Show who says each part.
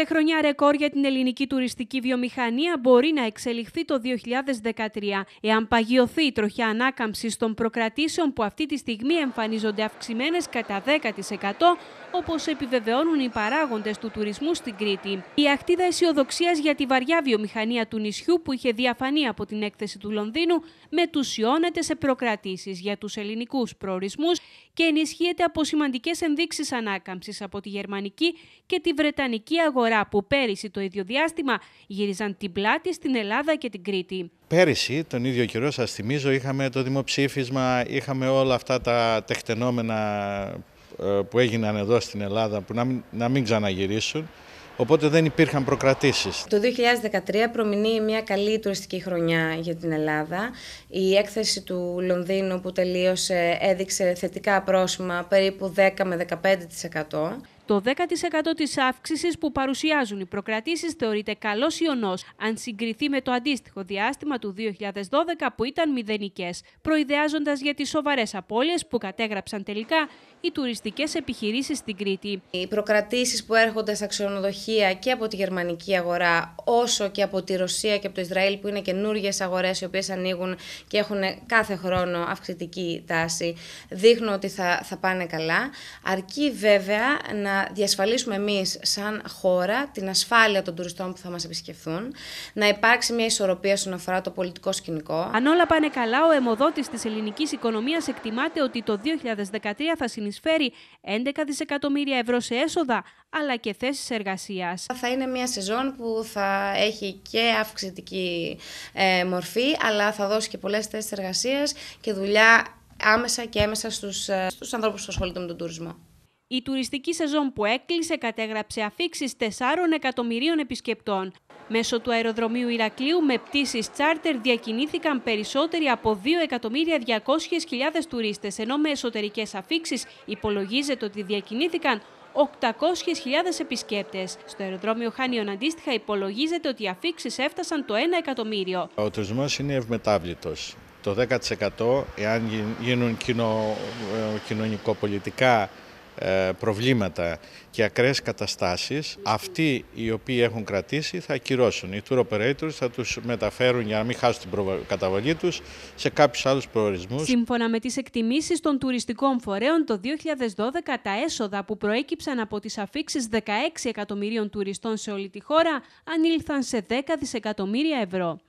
Speaker 1: Σε χρονιά ρεκόρ για την ελληνική τουριστική βιομηχανία μπορεί να εξελιχθεί το 2013, εάν παγιωθεί η τροχιά ανάκαμψης των προκρατήσεων που αυτή τη στιγμή εμφανίζονται αυξημένες κατά 10%, όπως επιβεβαιώνουν οι παράγοντες του τουρισμού στην Κρήτη. Η αχτίδα αισιοδοξίας για τη βαριά βιομηχανία του νησιού, που είχε διαφανεί από την έκθεση του Λονδίνου, μετουσιώνεται σε προκρατήσεις για τους ελληνικούς προορισμούς και ενισχύεται από σημαντικές ενδείξεις ανάκαμψης από τη γερμανική και τη βρετανική αγορά φορά που πέρυσι το ίδιο διάστημα γύριζαν την πλάτη στην Ελλάδα και την Κρήτη.
Speaker 2: Πέρυσι, τον ίδιο καιρό, σας θυμίζω, είχαμε το δημοψήφισμα, είχαμε όλα αυτά τα τεχτενόμενα ε, που έγιναν εδώ στην Ελλάδα που να μην, ξαναγυρίσουν. Οπότε δεν υπήρχαν προκρατήσεις.
Speaker 3: Το 2013 προμηνύει μια καλή τουριστική χρονιά για την Ελλάδα. Η έκθεση του Λονδίνου που τελείωσε έδειξε θετικά πρόσημα περίπου 10 με 15%.
Speaker 1: Το 10% της αύξησης που παρουσιάζουν οι προκρατήσεις θεωρείται καλός ιονός, αν συγκριθεί με το αντίστοιχο διάστημα του 2012 που ήταν μηδενικές, προειδεάζοντας για τις σοβαρές απώλειες που κατέγραψαν τελικά οι τουριστικές επιχειρήσεις στην Κρήτη. Οι προκρατήσεις που έρχονται στα ξενοδοχεία και από τη γερμανική αγορά,
Speaker 3: όσο και από τη Ρωσία και από το Ισραήλ που είναι καινούργιες αγορές οι οποίες ανοίγουν και έχουν κάθε χρόνο αυξητική τάση, δείχνουν ότι θα, θα πάνε καλά. Αρκεί βέβαια να να διασφαλίσουμε εμείς σαν χώρα την ασφάλεια των τουριστών που θα μας επισκεφθούν, να υπάρξει μια ισορροπία στον αφορά το πολιτικό σκηνικό.
Speaker 1: Αν όλα πάνε καλά, ο αιμοδότης της ελληνικής οικονομίας εκτιμάται ότι το 2013 θα συνεισφέρει 11 δισεκατομμύρια ευρώ σε έσοδα, αλλά και θέσεις εργασίας. Θα είναι
Speaker 3: μια σεζόν που θα έχει και αυξητική ε, μορφή, αλλά θα δώσει και πολλές θέσεις εργασίας και δουλειά άμεσα και έμεσα στους, ε, στους ανθρώπους που ασχολούνται με τον τουρισμό.
Speaker 1: Η τουριστική σεζόν που έκλεισε κατέγραψε αφήξεις 4 εκατομμυρίων επισκεπτών. Μέσω του αεροδρομίου Ηρακλείου με πτήσεις τσάρτερ διακινήθηκαν περισσότεροι από 2.200.000 τουρίστες, ενώ με εσωτερικές αφήξεις υπολογίζεται ότι διακινήθηκαν 800.000 επισκέπτες. Στο αεροδρόμιο Χάνιον αντίστοιχα υπολογίζεται ότι οι αφήξεις έφτασαν το 1 εκατομμύριο.
Speaker 2: Ο τουρισμός είναι ευμετάβλητος. Το 10% εάν γίνουν κοινο, ε, κοινωνικοπολιτικά ε, προβλήματα και ακραίες καταστάσεις, αυτοί οι οποίοι έχουν κρατήσει θα ακυρώσουν. Οι tour operators θα τους μεταφέρουν για να μην χάσουν την καταβολή τους σε κάποιους άλλους προορισμούς. Σύμφωνα
Speaker 1: με τις εκτιμήσεις των τουριστικών φορέων, το 2012 τα έσοδα που προέκυψαν από τις αφήξεις 16 εκατομμυρίων τουριστών σε όλη τη χώρα ανήλθαν σε 10 δισεκατομμύρια ευρώ.